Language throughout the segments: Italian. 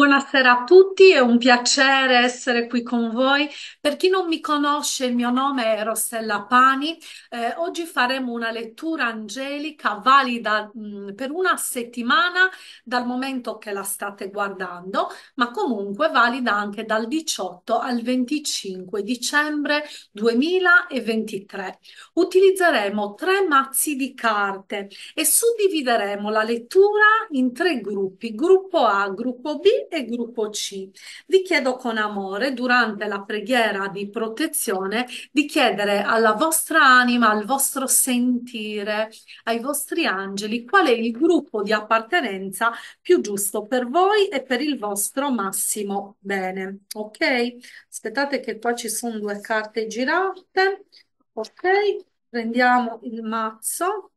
Buonasera a tutti, è un piacere essere qui con voi. Per chi non mi conosce, il mio nome è Rossella Pani. Eh, oggi faremo una lettura angelica valida mh, mm, per una settimana dal momento che la state guardando, ma comunque valida anche dal 18 al 25 dicembre 2023. Utilizzeremo tre mazzi di carte e suddivideremo la lettura in tre gruppi, gruppo A, gruppo B e gruppo C. Vi chiedo con amore, durante la preghiera di protezione, di chiedere alla vostra anima, al vostro sentire, ai vostri angeli, qual è il gruppo di appartenenza più giusto per voi e per il vostro massimo bene. Ok? Aspettate che qua ci sono due carte girate. Ok? Prendiamo il mazzo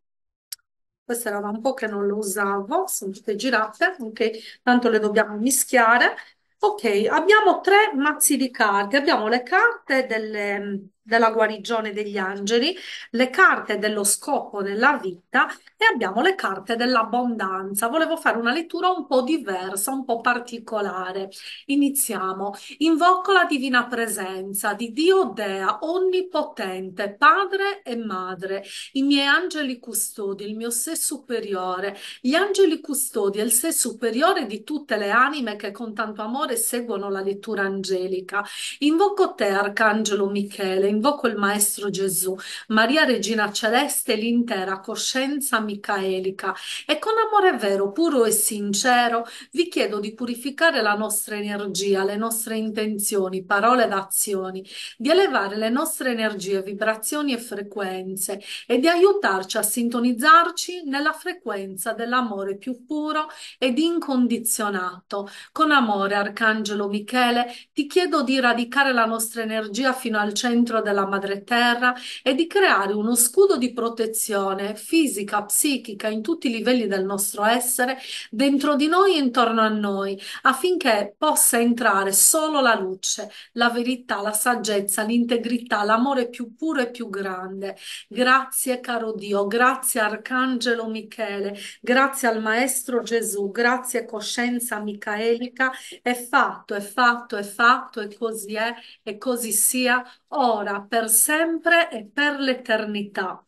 questa era da un po' che non lo usavo, sono tutte girate, ok? Tanto le dobbiamo mischiare. Ok, abbiamo tre mazzi di carte, abbiamo le carte delle, della guarigione degli angeli, le carte dello scopo nella vita e abbiamo le carte dell'abbondanza. Volevo fare una lettura un po' diversa, un po' particolare. Iniziamo. Invoco la divina presenza di Dio Dea, onnipotente, padre e madre, i miei angeli custodi, il mio sé superiore, gli angeli custodi e il sé superiore di tutte le anime che con tanto amore seguono la lettura angelica. Invoco te, Arcangelo Michele, invoco il Maestro Gesù, Maria Regina Celeste, l'intera coscienza micaelica e con amore vero, puro e sincero vi chiedo di purificare la nostra energia, le nostre intenzioni, parole ed azioni, di elevare le nostre energie, vibrazioni e frequenze e di aiutarci a sintonizzarci nella frequenza dell'amore più puro ed incondizionato. Con amore, Arcangelo Michele, ti chiedo di radicare la nostra energia fino al centro della madre terra e di creare uno scudo di protezione fisica, psichica, in tutti i livelli del nostro essere, dentro di noi e intorno a noi, affinché possa entrare solo la luce, la verità, la saggezza, l'integrità, l'amore più puro e più grande. Grazie caro Dio, grazie Arcangelo Michele, grazie al Maestro Gesù, grazie coscienza micaelica, è fatto, è fatto, è fatto e così è e così sia ora durerà per sempre e per l'eternità.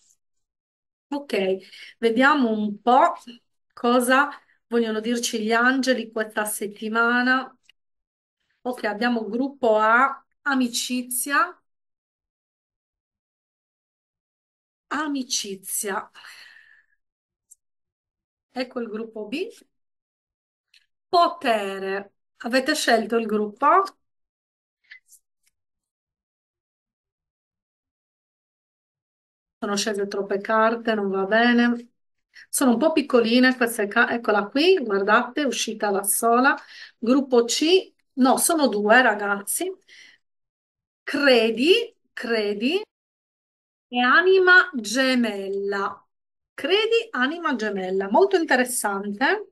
Ok, vediamo un po' cosa vogliono dirci gli angeli questa settimana. Ok, abbiamo gruppo A, amicizia. Amicizia. Ecco il gruppo B. Potere. Avete scelto il gruppo? sono scese troppe carte, non va bene. Sono un po' piccoline queste carte, eccola qui, guardate, uscita da sola. Gruppo C, no, sono due ragazzi. Credi, credi e anima gemella. Credi, anima gemella, molto interessante.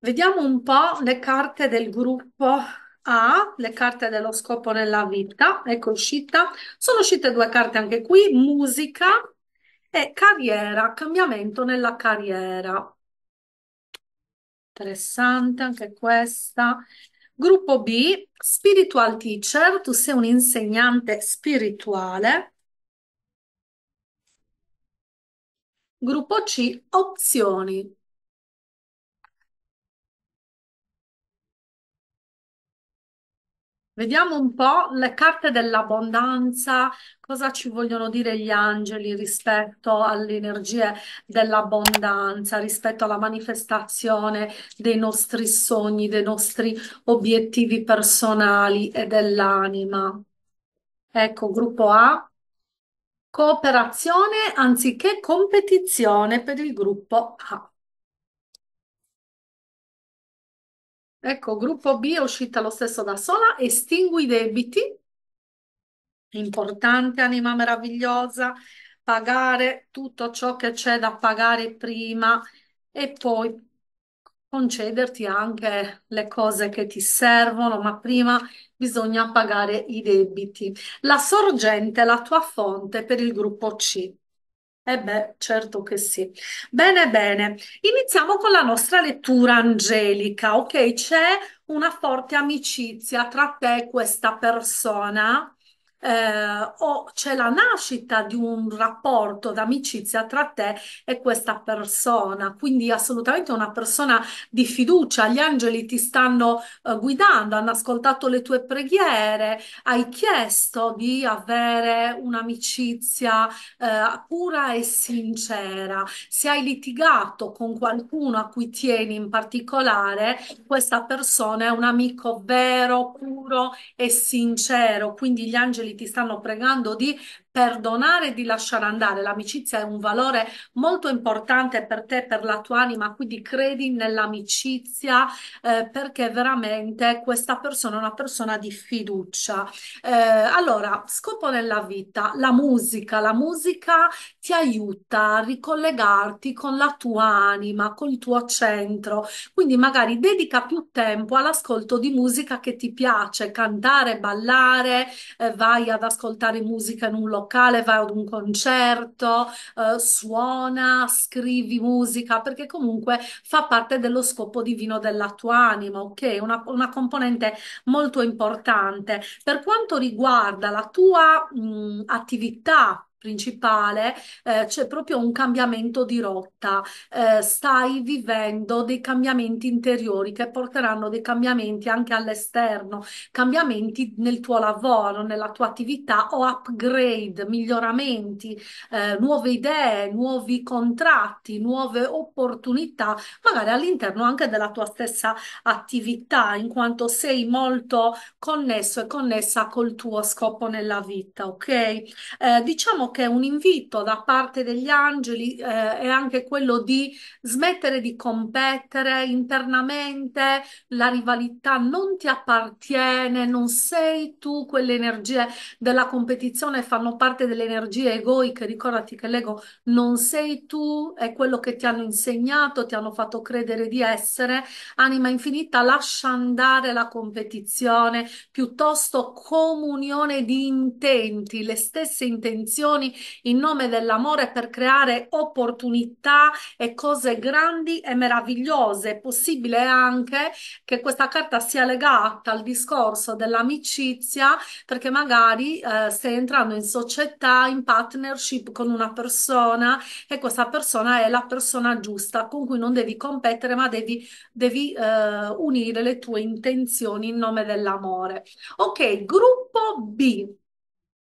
Vediamo un po' le carte del gruppo a, le carte dello scopo nella vita, ecco uscita. Sono uscite due carte anche qui, musica e carriera, cambiamento nella carriera. Interessante anche questa. Gruppo B, spiritual teacher, tu sei un insegnante spirituale. Gruppo C, opzioni, Vediamo un po' le carte dell'abbondanza, cosa ci vogliono dire gli angeli rispetto alle energie dell'abbondanza, rispetto alla manifestazione dei nostri sogni, dei nostri obiettivi personali e dell'anima. Ecco, gruppo A, cooperazione anziché competizione per il gruppo A. Ecco, gruppo B è uscita lo stesso da sola, estingui i debiti, importante anima meravigliosa, pagare tutto ciò che c'è da pagare prima e poi concederti anche le cose che ti servono, ma prima bisogna pagare i debiti. La sorgente è la tua fonte per il gruppo C. Eh beh, certo che sì. Bene, bene. Iniziamo con la nostra lettura angelica. Ok, c'è una forte amicizia tra te e questa persona eh, o c'è la nascita di un rapporto d'amicizia tra te e questa persona. Quindi assolutamente una persona di fiducia, gli angeli ti stanno eh, guidando, hanno ascoltato le tue preghiere, hai chiesto di avere un'amicizia eh, pura e sincera. Se hai litigato con qualcuno a cui tieni in particolare, questa persona è un amico vero, puro e sincero. Quindi gli angeli ti stanno pregando di perdonare e di lasciare andare. L'amicizia è un valore molto importante per te, per la tua anima, quindi credi nell'amicizia eh, perché veramente questa persona è una persona di fiducia. Eh, allora, scopo nella vita, la musica, la musica ti aiuta a ricollegarti con la tua anima, col tuo centro, quindi magari dedica più tempo all'ascolto di musica che ti piace, cantare, ballare, eh, vai ad ascoltare musica in un locale locale, vai ad un concerto, eh, suona, scrivi musica, perché comunque fa parte dello scopo divino della tua anima, ok? Una, una componente molto importante. Per quanto riguarda la tua mh, attività principale, eh, c'è proprio un cambiamento di rotta, eh, stai vivendo dei cambiamenti interiori che porteranno dei cambiamenti anche all'esterno, cambiamenti nel tuo lavoro, nella tua attività o upgrade, miglioramenti, eh, nuove idee, nuovi contratti, nuove opportunità, magari all'interno anche della tua stessa attività, in quanto sei molto connesso e connessa col tuo scopo nella vita, ok? Eh, diciamo che un invito da parte degli angeli, eh, è anche quello di smettere di competere internamente, la rivalità non ti appartiene, non sei tu, quelle energie della competizione fanno parte delle energie egoiche, ricordati che l'ego non sei tu, è quello che ti hanno insegnato, ti hanno fatto credere di essere, anima infinita, lascia andare la competizione, piuttosto comunione di intenti, le stesse intenzioni azioni in nome dell'amore per creare opportunità e cose grandi e meravigliose. È possibile anche che questa carta sia legata al discorso dell'amicizia, perché magari eh, stai entrando in società, in partnership con una persona e questa persona è la persona giusta con cui non devi competere, ma devi, devi eh, unire le tue intenzioni in nome dell'amore. Ok, gruppo B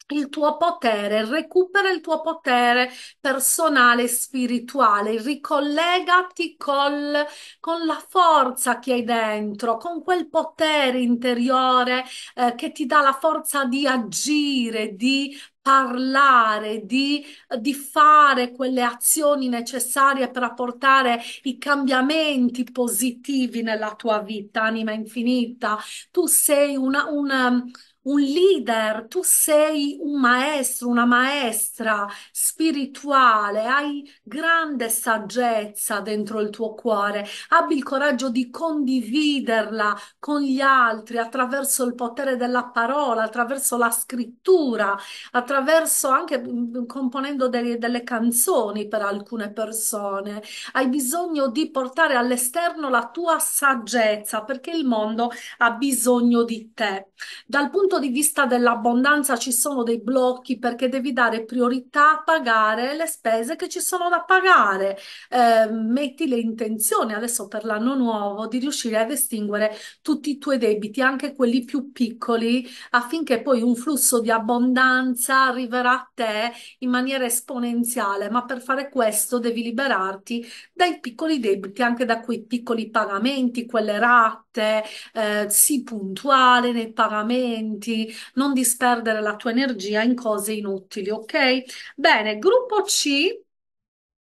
il tuo potere, recupera il tuo potere personale e spirituale, ricollegati col, con la forza che hai dentro, con quel potere interiore eh, che ti dà la forza di agire, di parlare, di, di, fare quelle azioni necessarie per apportare i cambiamenti positivi nella tua vita, anima infinita. Tu sei una, una, un leader, tu sei un maestro, una maestra spirituale, hai grande saggezza dentro il tuo cuore, abbi il coraggio di condividerla con gli altri attraverso il potere della parola, attraverso la scrittura, attraverso anche mm, mm, componendo delle, delle canzoni per alcune persone. Hai bisogno di portare all'esterno la tua saggezza perché il mondo ha bisogno di te. Dal punto punto di vista dell'abbondanza ci sono dei blocchi perché devi dare priorità a pagare le spese che ci sono da pagare. Eh, metti le intenzioni adesso per l'anno nuovo di riuscire ad estinguere tutti i tuoi debiti, anche quelli più piccoli, affinché poi un flusso di abbondanza arriverà a te in maniera esponenziale. Ma per fare questo devi liberarti dai piccoli debiti, anche da quei piccoli pagamenti, quelle rate eh, sii puntuale nei pagamenti, non disperdere la tua energia in cose inutili, ok? Bene, gruppo C,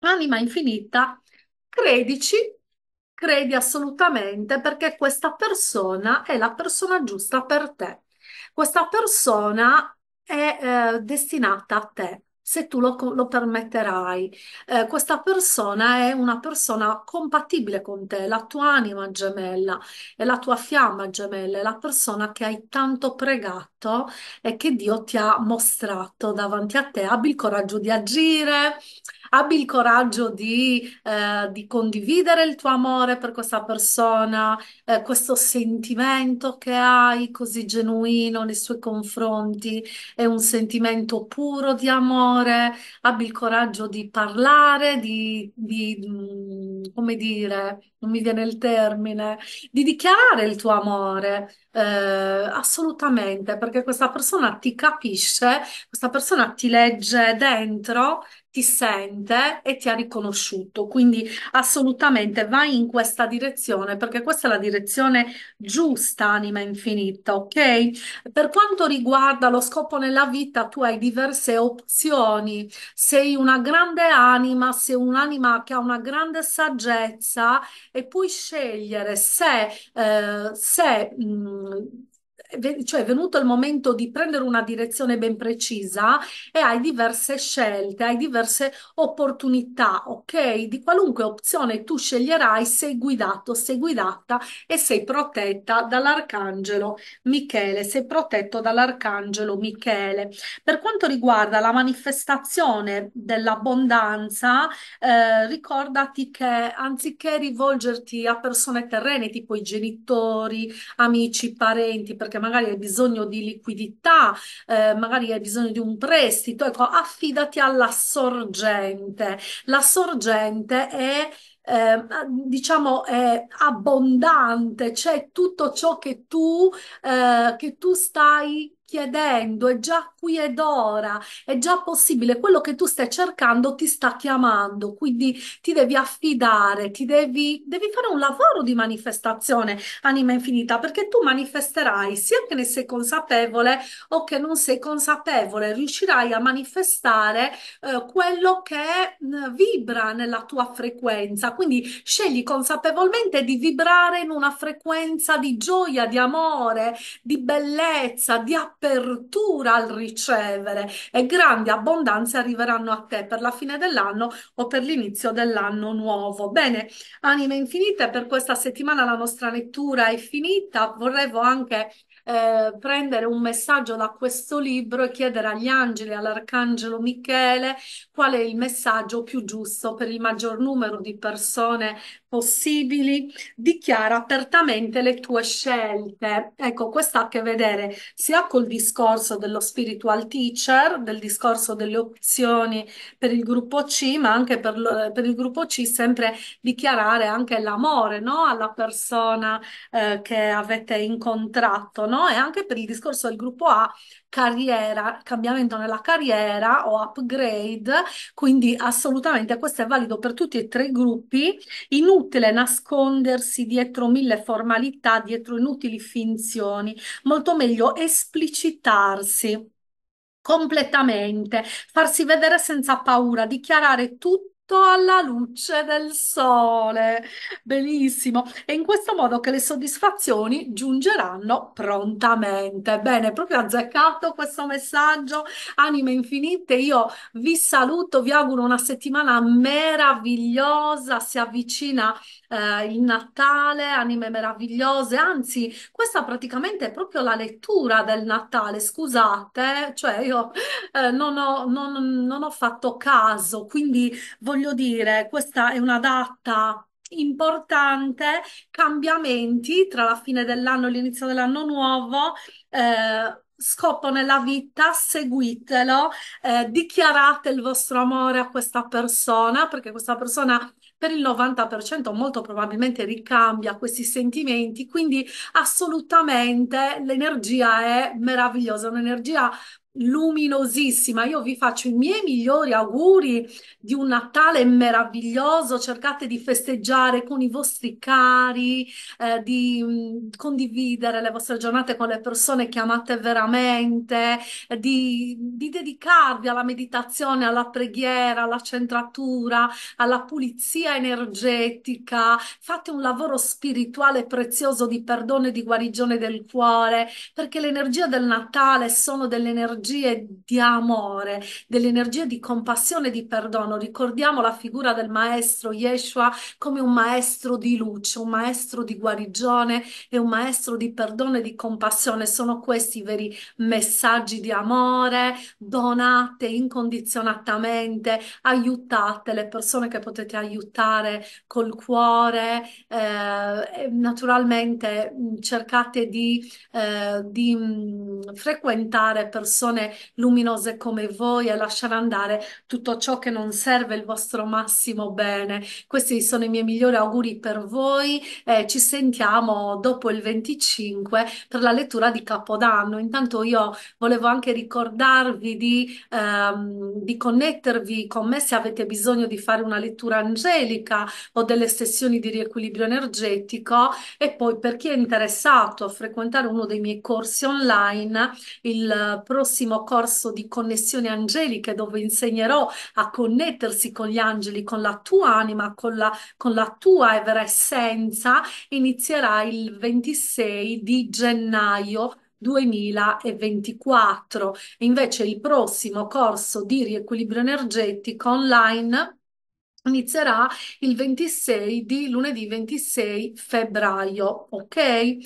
anima infinita, credici credi assolutamente perché questa persona è la persona giusta per te. Questa persona è eh, destinata a te se tu lo, lo permetterai. Eh, questa persona è una persona compatibile con te, la tua anima gemella, è la tua fiamma gemella, è la persona che hai tanto pregato e che Dio ti ha mostrato davanti a te. Abbi il coraggio di agire. Abbi il coraggio di, eh, di condividere il tuo amore per questa persona, eh, questo sentimento che hai così genuino nei suoi confronti, è un sentimento puro di amore Signore, abbi il coraggio di parlare, di, di, mm, come dire, non mi viene il termine, di dichiarare il tuo amore. Eh, assolutamente, perché questa persona ti capisce, questa persona ti legge dentro, ti sente e ti ha riconosciuto. Quindi assolutamente vai in questa direzione, perché questa è la direzione giusta, anima infinita, ok? Per quanto riguarda lo scopo nella vita, tu hai diverse opzioni. Sei una grande anima, sei un'anima che ha una grande saggezza e puoi scegliere se, eh, se mh, mm, Absolutely. cioè è venuto il momento di prendere una direzione ben precisa e hai diverse scelte, hai diverse opportunità, ok? Di qualunque opzione tu sceglierai, sei guidato, sei guidata e sei protetta dall'arcangelo Michele, sei protetto dall'arcangelo Michele. Per quanto riguarda la manifestazione dell'abbondanza, eh, ricordati che anziché rivolgerti a persone terrene tipo i genitori, amici, parenti, perché perché magari hai bisogno di liquidità, eh, magari hai bisogno di un prestito, ecco, affidati alla sorgente. La sorgente è eh, diciamo è abbondante, c'è cioè tutto ciò che tu, eh, che tu stai chiedendo, è già qui ed ora, è già possibile, quello che tu stai cercando ti sta chiamando, quindi ti devi affidare, ti devi, devi fare un lavoro di manifestazione, anima infinita, perché tu manifesterai sia che ne sei consapevole o che non sei consapevole, riuscirai a manifestare eh, quello che mh, mm, vibra nella tua frequenza, quindi scegli consapevolmente di vibrare in una frequenza di gioia, di amore, di bellezza, di appunto apertura al ricevere e grandi abbondanze arriveranno a te per la fine dell'anno o per l'inizio dell'anno nuovo. Bene, anime infinite, per questa settimana la nostra lettura è finita. Vorrevo anche eh, prendere un messaggio da questo libro e chiedere agli angeli, all'arcangelo Michele, qual è il messaggio più giusto per il maggior numero di persone possibili. Dichiara apertamente le tue scelte. Ecco, questo ha a che vedere sia col discorso dello spiritual teacher, del discorso delle opzioni per il gruppo C, ma anche per, lo, per il gruppo C sempre dichiarare anche l'amore no? alla persona eh, che avete incontrato. No? no? E anche per il discorso del gruppo A, carriera, cambiamento nella carriera o upgrade, quindi assolutamente questo è valido per tutti e tre i gruppi, inutile nascondersi dietro mille formalità, dietro inutili finzioni, molto meglio esplicitarsi completamente, farsi vedere senza paura, dichiarare tutto alla luce del sole. Benissimo. È in questo modo che le soddisfazioni giungeranno prontamente. Bene, proprio azzeccato questo messaggio, anime infinite. Io vi saluto, vi auguro una settimana meravigliosa. Si avvicina eh, il Natale, anime meravigliose. Anzi, questa praticamente è proprio la lettura del Natale. Scusate, cioè io eh, non, ho, non, non ho fatto caso, quindi voglio voglio dire, questa è una data importante, cambiamenti tra la fine dell'anno e l'inizio dell'anno nuovo. Eh, scopo nella vita, seguitelo, eh, dichiarate il vostro amore a questa persona perché questa persona per il 90% molto probabilmente ricambia questi sentimenti, quindi assolutamente l'energia è meravigliosa, un'energia luminosissima. Io vi faccio i miei migliori auguri di un Natale meraviglioso. Cercate di festeggiare con i vostri cari, eh, di mh, mm, condividere le vostre giornate con le persone che amate veramente, eh, di, di, dedicarvi alla meditazione, alla preghiera, alla centratura, alla pulizia energetica. Fate un lavoro spirituale prezioso di perdono e di guarigione del cuore, perché le energie del Natale sono delle energie energie di amore, delle energie di compassione e di perdono. Ricordiamo la figura del maestro Yeshua come un maestro di luce, un maestro di guarigione e un maestro di perdono e di compassione. Sono questi i veri messaggi di amore, donate incondizionatamente, aiutate le persone che potete aiutare col cuore, eh, naturalmente mm, cercate di, eh, di mm, frequentare persone persone luminose come voi e lasciare andare tutto ciò che non serve il vostro massimo bene. Questi sono i miei migliori auguri per voi. Eh, ci sentiamo dopo il 25 per la lettura di Capodanno. Intanto io volevo anche ricordarvi di, ehm, di connettervi con me se avete bisogno di fare una lettura angelica o delle sessioni di riequilibrio energetico e poi per chi è interessato a frequentare uno dei miei corsi online il eh, prossimo prossimo corso di connessioni angeliche dove insegnerò a connettersi con gli angeli, con la tua anima, con la, con la tua vera essenza, inizierà il 26 di gennaio 2024. Invece il prossimo corso di riequilibrio energetico online inizierà il 26 di lunedì 26 febbraio, ok? Eh,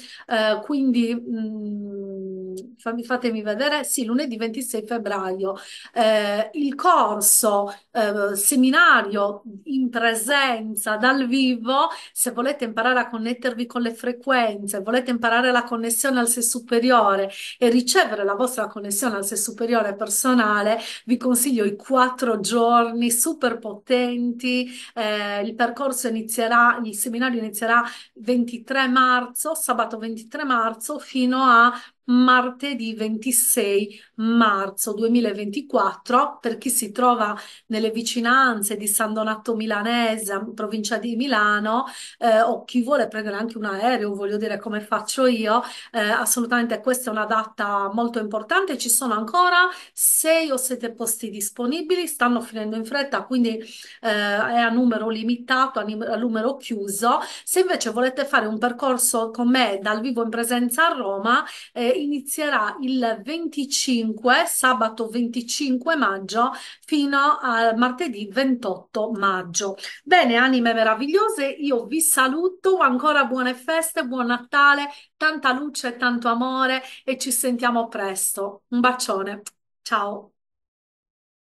quindi mh, mm, fammi, fatemi vedere, sì, lunedì 26 febbraio, eh, il corso eh, seminario in presenza dal vivo, se volete imparare a connettervi con le frequenze, volete imparare la connessione al sé superiore e ricevere la vostra connessione al sé superiore personale, vi consiglio i quattro giorni super potenti, eh, il percorso inizierà, il seminario inizierà 23 marzo, sabato 23 marzo fino a martedì 26 marzo 2024 per chi si trova nelle vicinanze di San Donato Milanese, provincia di Milano eh, o chi vuole prendere anche un aereo, voglio dire come faccio io, eh, assolutamente questa è una data molto importante, ci sono ancora 6 o 7 posti disponibili, stanno finendo in fretta, quindi eh, è a numero limitato, a, numero chiuso. Se invece volete fare un percorso con me dal vivo in presenza a Roma, eh, inizierà il 25, sabato 25 maggio, fino al martedì 28 maggio. Bene, anime meravigliose, io vi saluto, ancora buone feste, buon Natale, tanta luce, tanto amore e ci sentiamo presto. Un bacione, ciao!